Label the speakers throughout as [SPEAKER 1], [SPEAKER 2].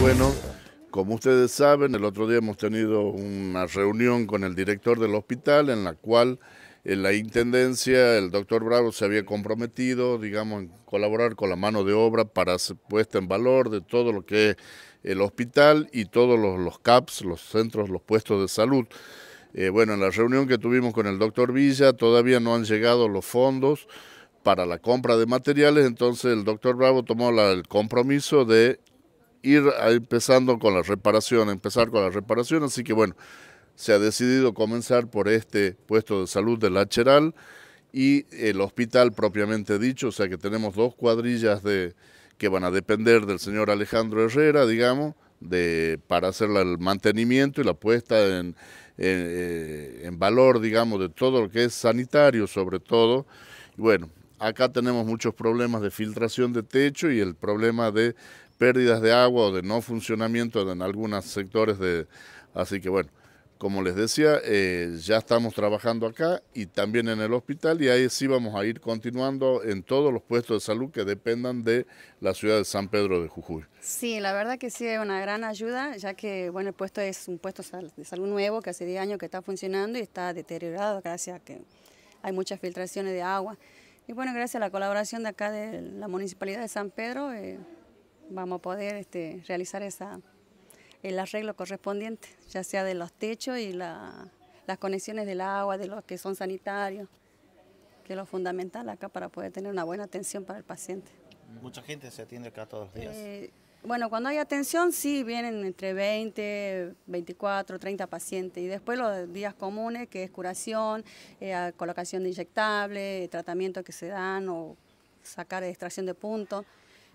[SPEAKER 1] Bueno, como ustedes saben, el otro día hemos tenido una reunión con el director del hospital en la cual en la Intendencia, el doctor Bravo se había comprometido, digamos, en colaborar con la mano de obra para puesta en valor de todo lo que es el hospital y todos los, CAPS, los centros, los puestos de salud. Eh, bueno, en la reunión que tuvimos con el doctor Villa todavía no han llegado los fondos para la compra de materiales, entonces el doctor Bravo tomó el compromiso de ir empezando con la reparación, empezar con la reparación, así que bueno, se ha decidido comenzar por este puesto de salud de Lacheral y el hospital propiamente dicho, o sea que tenemos dos cuadrillas de, que van a depender del señor Alejandro Herrera, digamos, de, para hacer el mantenimiento y la puesta en, eh, en valor, digamos, de todo lo que es sanitario sobre todo. Y bueno, acá tenemos muchos problemas de filtración de techo y el problema de pérdidas de agua o de no funcionamiento en algunos sectores de... Así que bueno, como les decía, eh, ya estamos trabajando acá y también en el hospital y ahí sí vamos a ir continuando en todos los puestos de salud que dependan de la ciudad de San Pedro de Jujuy.
[SPEAKER 2] Sí, la verdad que sí es una gran ayuda, ya que bueno, el puesto es un puesto de salud nuevo que hace 10 años que está funcionando y está deteriorado gracias a que hay muchas filtraciones de agua. Y bueno, gracias a la colaboración de acá de la Municipalidad de San Pedro, eh, vamos a poder este, realizar esa, el arreglo correspondiente, ya sea de los techos y las conexiones del agua, de los que son sanitarios, que es lo fundamental acá para poder tener una buena atención para el paciente.
[SPEAKER 1] Mucha gente se atiende acá todos los días.
[SPEAKER 2] Eh, bueno, cuando hay atención, sí, vienen entre 20, 24, 30 pacientes. Y después los días comunes, que es curación, eh, colocación de inyectable, tratamiento que se dan o sacar extracción de puntos.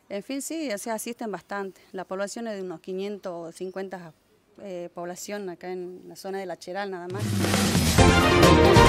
[SPEAKER 2] En fin, sí, se asisten bastante. La población es de unos 550 eh, población acá en la zona de La Cheral nada más.